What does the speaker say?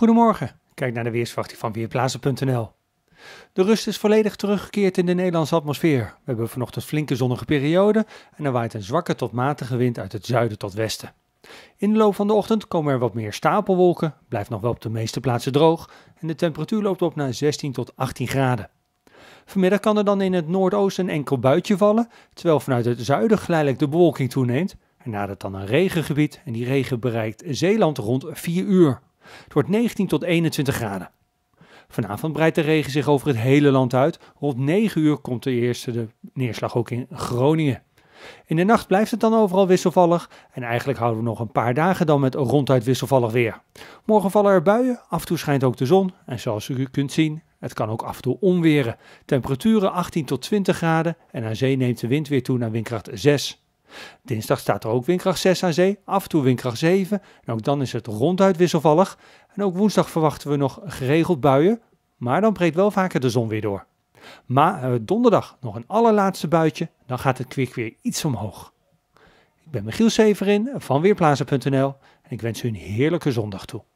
Goedemorgen, kijk naar de weersverwachting van Weerplaatsen.nl. De rust is volledig teruggekeerd in de Nederlandse atmosfeer. We hebben vanochtend flinke zonnige periode en er waait een zwakke tot matige wind uit het zuiden tot westen. In de loop van de ochtend komen er wat meer stapelwolken, blijft nog wel op de meeste plaatsen droog en de temperatuur loopt op naar 16 tot 18 graden. Vanmiddag kan er dan in het noordoosten een enkel buitje vallen, terwijl vanuit het zuiden geleidelijk de bewolking toeneemt en nadert dan een regengebied en die regen bereikt Zeeland rond 4 uur. Het wordt 19 tot 21 graden. Vanavond breidt de regen zich over het hele land uit. Rond 9 uur komt de eerste de neerslag ook in Groningen. In de nacht blijft het dan overal wisselvallig en eigenlijk houden we nog een paar dagen dan met ronduit wisselvallig weer. Morgen vallen er buien, af en toe schijnt ook de zon en zoals u kunt zien, het kan ook af en toe onweren. Temperaturen 18 tot 20 graden en aan zee neemt de wind weer toe naar windkracht 6. Dinsdag staat er ook windkracht 6 aan zee, af en toe windkracht 7. En ook dan is het ronduit wisselvallig. En ook woensdag verwachten we nog geregeld buien, maar dan breekt wel vaker de zon weer door. Maar eh, donderdag nog een allerlaatste buitje, dan gaat het kwik weer iets omhoog. Ik ben Michiel Severin van Weerplaza.nl en ik wens u een heerlijke zondag toe.